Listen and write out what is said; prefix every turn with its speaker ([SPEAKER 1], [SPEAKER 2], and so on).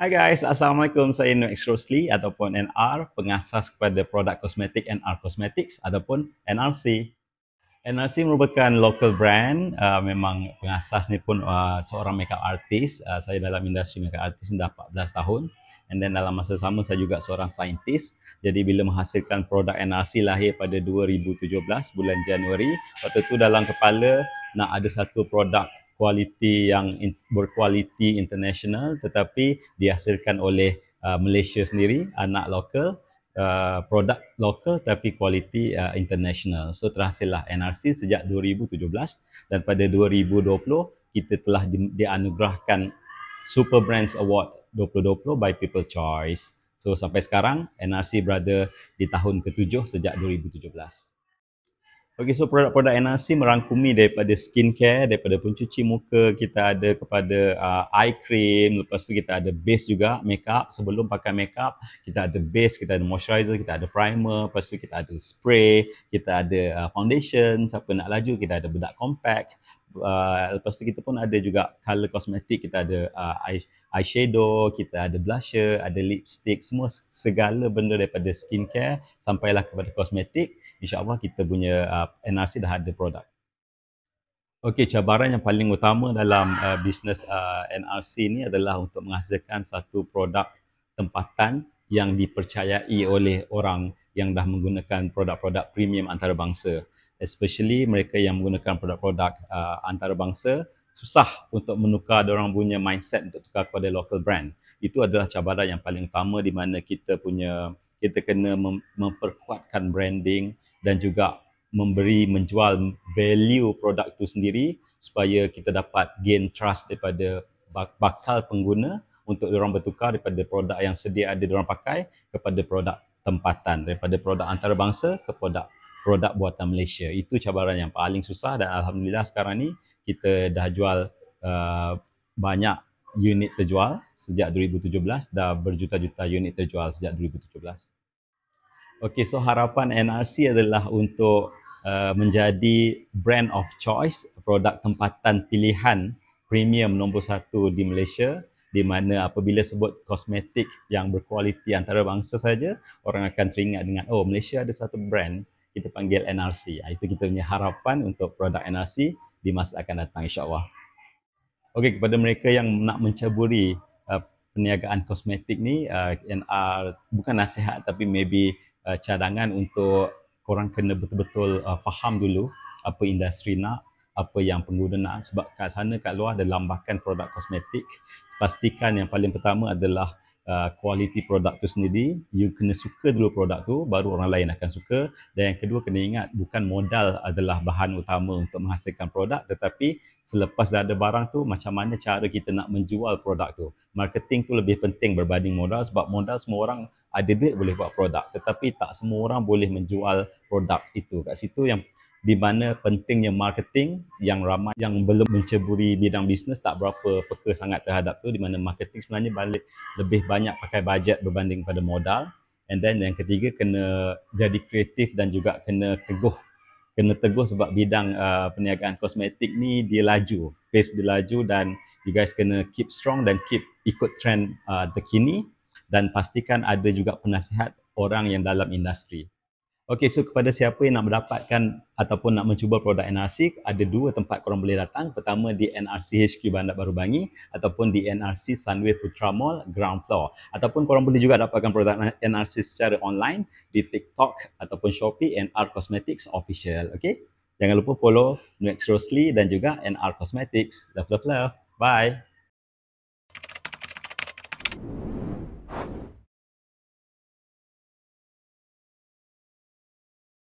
[SPEAKER 1] Hi guys, Assalamualaikum. Saya Nur X. Rosli ataupun NR, pengasas kepada produk kosmetik NR Cosmetics ataupun NRC. NRC merupakan local brand, uh, memang pengasas ni pun uh, seorang makeup artist. Uh, saya dalam industri makeup artist dah 14 tahun. And then dalam masa sama saya juga seorang saintis. Jadi bila menghasilkan produk NRC lahir pada 2017 bulan Januari, waktu tu dalam kepala nak ada satu produk kualiti yang in, berkualiti international tetapi dihasilkan oleh uh, Malaysia sendiri anak lokal uh, produk lokal tapi kualiti uh, international so terhasillah NRC sejak 2017 dan pada 2020 kita telah di, dianugerahkan Super Brands Award 2020 by People Choice so sampai sekarang NRC berada di tahun ketujuh sejak 2017 Okay, so produk-produk NRC merangkumi daripada skincare, daripada pencuci muka, kita ada kepada uh, eye cream, lepas tu kita ada base juga, makeup. Sebelum pakai makeup, kita ada base, kita ada moisturizer, kita ada primer, lepas tu kita ada spray, kita ada uh, foundation, siapa nak laju, kita ada bedak compact uh, lepas tu kita pun ada juga color kosmetik kita ada uh, eyeshadow kita ada blusher ada lipstick semua segala benda daripada skincare sampailah kepada kosmetik insyaallah kita punya uh, ah, NRC dah ada produk Okey, cabaran yang paling utama dalam uh, bisnes uh, NRC ini adalah untuk menghasilkan satu produk tempatan yang dipercayai oleh orang yang dah menggunakan produk-produk premium antarabangsa especially mereka yang menggunakan produk-produk uh, antarabangsa susah untuk menukar orang punya mindset untuk tukar kepada local brand. Itu adalah cabaran yang paling utama di mana kita punya kita kena mem- memperkuatkan branding dan juga memberi menjual value produk itu sendiri supaya kita dapat gain trust daripada bakal pengguna untuk orang bertukar daripada produk yang sedia ada orang pakai kepada produk tempatan daripada produk antarabangsa ke produk produk buatan Malaysia. Itu cabaran yang paling susah dan alhamdulillah sekarang ni kita dah jual uh, banyak unit terjual sejak 2017 dah berjuta-juta unit terjual sejak 2017. Okay, so harapan NRC adalah untuk uh, menjadi brand of choice, produk tempatan pilihan premium nombor satu di Malaysia di mana apabila sebut kosmetik yang berkualiti antarabangsa saja orang akan teringat dengan oh Malaysia ada satu brand kita panggil NRC. Ah, itu kita punya harapan untuk produk NRC di masa akan datang insyaAllah. Okey, kepada mereka yang nak menceburi uh, ah, perniagaan kosmetik ni, uh, ah, NR, bukan nasihat tapi maybe uh, cadangan untuk korang kena betul-betul uh, faham dulu apa industri nak, apa yang pengguna nak sebab kat sana kat luar ada lambakan produk kosmetik. Pastikan yang paling pertama adalah Uh, quality produk tu sendiri, you kena suka dulu produk tu, baru orang lain akan suka. Dan yang kedua, kena ingat bukan modal adalah bahan utama untuk menghasilkan produk, tetapi selepas dah ada barang tu, macam mana cara kita nak menjual produk tu. Marketing tu lebih penting berbanding modal sebab modal semua orang ada duit boleh buat produk. Tetapi tak semua orang boleh menjual produk itu. Kat situ yang di mana pentingnya marketing yang ramai yang belum menceburi bidang bisnes tak berapa peka sangat terhadap tu di mana marketing sebenarnya balik lebih banyak pakai bajet berbanding pada modal and then yang ketiga kena jadi kreatif dan juga kena teguh kena teguh sebab bidang uh, perniagaan kosmetik ni dia laju pace dia laju dan you guys kena keep strong dan keep ikut trend uh, terkini dan pastikan ada juga penasihat orang yang dalam industri Okey, so kepada siapa yang nak mendapatkan ataupun nak mencuba produk NRC, ada dua tempat korang boleh datang. Pertama di NRC HQ Bandar Baru Bangi ataupun di NRC Sunway Putra Mall Ground Floor. Ataupun korang boleh juga dapatkan produk NRC secara online di TikTok ataupun Shopee NR Cosmetics Official. Okey, jangan lupa follow Nuex Rosli dan juga NR Cosmetics. Love, love, love. Bye.